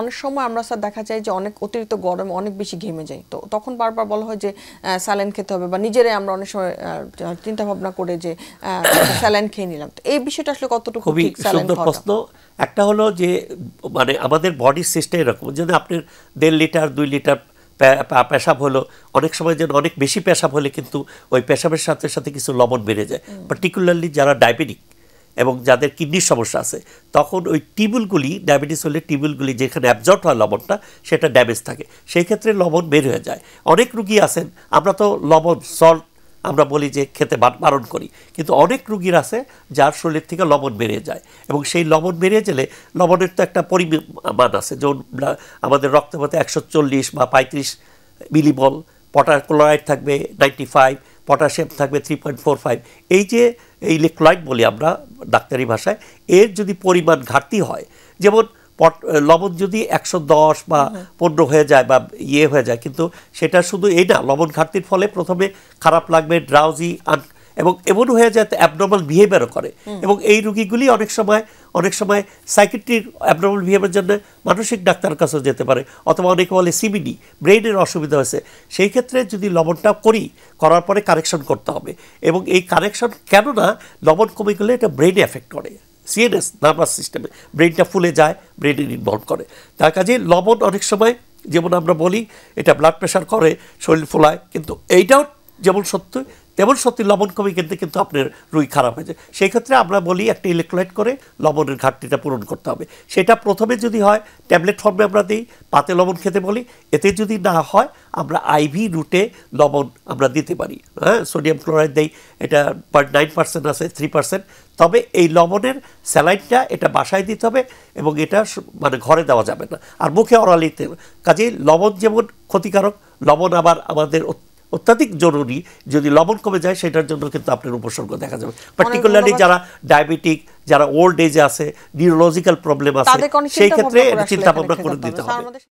অনেক সময় আমরা স্যার দেখা যায় যে অনেক অতিরিক্ত গরমে অনেক বেশি ঘেমে যায় তো তখন বারবার বলা হয় যে স্যালাইন খেতে হবে বা নিজেরাই আমরা অনেক সময় চিন্তা ভাবনা করে যে স্যালাইন খেয়ে নিলাম তো এই বিষয়টা আসলে কতটুকু খুবই সুন্দর প্রশ্ন একটা হলো যে মানে আমাদের বডি সিস্টেম এরকম যদি আপনার দেড় লিটার দুই লিটার পেশাব হলো অনেক সময় যেন অনেক বেশি পেশাব হলে কিন্তু ওই পেশাবের সাথে সাথে কিছু লবণ বেড়ে যায় পার্টিকুলারলি যারা ডায়াবেটিক এবং যাদের কিডনির সমস্যা আছে তখন ওই টিবুলগুলি ডায়াবেটিস হলে টিবুলগুলি যেখানে অ্যাবজর্ট হয় লবণটা সেটা ড্যামেজ থাকে সেই ক্ষেত্রে লবণ বের হয়ে যায় অনেক রুগী আছেন আমরা তো লবণ সল্ট আমরা বলি যে খেতে বারণ করি কিন্তু অনেক রুগীর আছে যার শরীর থেকে লবণ বেড়ে যায় এবং সেই লবণ বেড়ে গেলে লবণের তো একটা পরিমাণ আছে যেমন আমাদের রক্তপাতে একশো চল্লিশ বা পঁয়ত্রিশ মিলিমল পটাশ ক্লোরাইড থাকবে নাইনটি ফাইভ পটাশিয়াম থাকবে থ্রি পয়েন্ট ফোর ফাইভ এই যে ইলেকট্রোলাইট বলি আমরা ডাক্তারি ভাষায় এর যদি পরিমাণ ঘাটতি হয় যেমন পট লবণ যদি একশো দশ বা পনেরো হয়ে যায় বা ইয়ে হয়ে যায় কিন্তু সেটা শুধু এই না লবণ ঘাটতির ফলে প্রথমে খারাপ লাগবে ড্রাউজি আন এবং এমন হয়ে যায় অ্যাবনর্মাল বিহেভিয়ারও করে এবং এই রুগীগুলি অনেক সময় অনেক সময় সাইকেট্রির অ্যাবনর্মাল বিহেভিয়ার জন্য মানসিক ডাক্তার কাছেও যেতে পারে অথবা অনেকে বলে সিবিডি ব্রেনের অসুবিধা হয়েছে সেই ক্ষেত্রে যদি লবণটা করি করার পরে কারেকশন করতে হবে এবং এই কারেকশন কেননা লবণ কমে গেলে এটা ব্রেনে এফেক্ট করে সিএনএস নার্ভাস সিস্টেমে ব্রেনটা ফুলে যায় ব্রেনে ইনভলভ করে তার কাজে লবণ অনেক সময় যেমন আমরা বলি এটা ব্লাড প্রেশার করে শরীর ফোলায় কিন্তু এইটাও যেমন সত্য তেমন সত্যি লবণ কমে গেলে কিন্তু আপনার রুই খারাপ হয়ে যায় সেই ক্ষেত্রে আমরা বলি একটা ইলেকট্রোলাইট করে লবণের ঘাটতিটা পূরণ করতে হবে সেটা প্রথমে যদি হয় ট্যাবলেট ফর্মে আমরা দিই পাতে লবণ খেতে বলি এতে যদি না হয় আমরা আইভি রুটে লবণ আমরা দিতে পারি হ্যাঁ সোডিয়াম ক্লোরাইড দেই এটা নাইন পার্সেন্ট আছে থ্রি পার্সেন্ট তবে এই লবণের স্যালাইনটা এটা বাসায় দিতে হবে এবং এটা মানে ঘরে দেওয়া যাবে না আর মুখে অরালিতে কাজেই লবণ যেমন ক্ষতিকারক লবণ আবার আমাদের অত্যাধিক জরুরি যদি লবণ কমে যায় সেটার জন্য কিন্তু আপনার উপসর্গ দেখা যাবে পার্টিকুলারলি যারা ডায়াবেটিক যারা ওল্ড এজে আছে নিউরোলজিক্যাল প্রবলেম আছে সেই ক্ষেত্রে চিন্তা ভাবনা করে দিতে হবে